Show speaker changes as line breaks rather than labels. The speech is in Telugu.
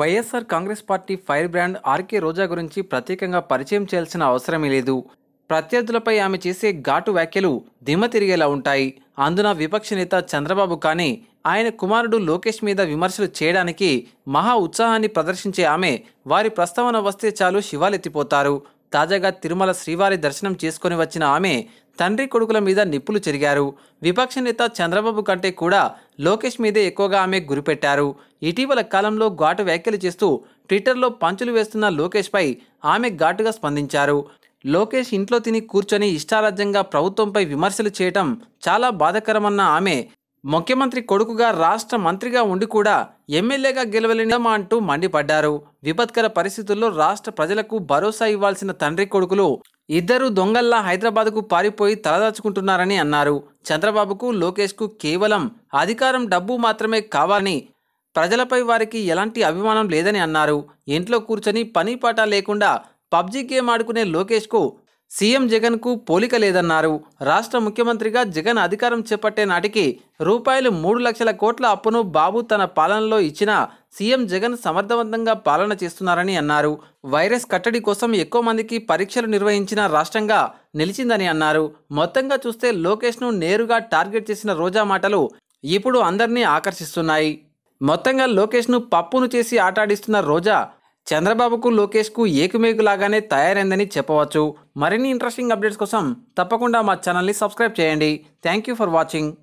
వైఎస్ఆర్ కాంగ్రెస్ పార్టీ ఫైర్ బ్రాండ్ ఆర్కే రోజా గురించి ప్రత్యేకంగా పరిచయం చేయాల్సిన అవసరమే లేదు ప్రత్యర్థులపై ఆమె చేసే ఘాటు వ్యాఖ్యలు దిమ్మ తిరిగేలా ఉంటాయి అందున విపక్ష నేత చంద్రబాబు కానీ ఆయన కుమారుడు లోకేష్ మీద విమర్శలు చేయడానికి మహా ఉత్సాహాన్ని ప్రదర్శించే ఆమె వారి ప్రస్తావన వస్తే చాలు శివాలెత్తిపోతారు తాజాగా తిరుమల శ్రీవారి దర్శనం చేసుకుని వచ్చిన ఆమె తండ్రి కొడుకుల మీద నిప్పులు చెరిగారు విపక్ష నేత చంద్రబాబు కంటే కూడా లోకేష్ మీదే ఎక్కువగా ఆమె గురిపెట్టారు ఇటీవల కాలంలో ఘాటు వ్యాఖ్యలు చేస్తూ ట్విట్టర్లో పంచులు వేస్తున్న లోకేష్పై ఆమె ఘాటుగా స్పందించారు లోకేష్ ఇంట్లో తిని కూర్చొని ఇష్టారాజ్యంగా ప్రభుత్వంపై విమర్శలు చేయటం చాలా బాధకరమన్న ఆమె ముఖ్యమంత్రి కొడుకుగా రాష్ట్ర మంత్రిగా ఉండి కూడా ఎమ్మెల్యేగా గెలవలేమా అంటూ మండిపడ్డారు విపత్కర పరిస్థితుల్లో రాష్ట్ర ప్రజలకు భరోసా ఇవ్వాల్సిన తండ్రి కొడుకులు ఇద్దరు దొంగల్లా హైదరాబాద్కు పారిపోయి తలదాచుకుంటున్నారని అన్నారు చంద్రబాబుకు లోకేష్కు కేవలం అధికారం డబ్బు మాత్రమే కావాలని ప్రజలపై వారికి ఎలాంటి అభిమానం లేదని అన్నారు ఇంట్లో కూర్చొని పని పాట లేకుండా పబ్జీ గేమ్ ఆడుకునే లోకేష్కు సీఎం జగన్కు పోలిక లేదన్నారు రాష్ట్ర ముఖ్యమంత్రిగా జగన్ అధికారం చేపట్టే నాటికి రూపాయలు మూడు లక్షల కోట్ల అప్పును బాబు తన పాలనలో ఇచ్చిన సీఎం జగన్ సమర్థవంతంగా పాలన చేస్తున్నారని అన్నారు వైరస్ కట్టడి కోసం ఎక్కువ మందికి పరీక్షలు నిర్వహించిన రాష్ట్రంగా నిలిచిందని అన్నారు మొత్తంగా చూస్తే లోకేష్ను నేరుగా టార్గెట్ చేసిన రోజా మాటలు ఇప్పుడు అందరినీ ఆకర్షిస్తున్నాయి మొత్తంగా లోకేష్ను పప్పును చేసి ఆటాడిస్తున్న రోజా చంద్రబాబుకు లోకేష్కు లాగానే తయారైందని చెప్పవచ్చు మరిన్ని ఇంట్రెస్టింగ్ అప్డేట్స్ కోసం తప్పకుండా మా ఛానల్ని సబ్స్క్రైబ్ చేయండి థ్యాంక్ యూ ఫర్ వాచింగ్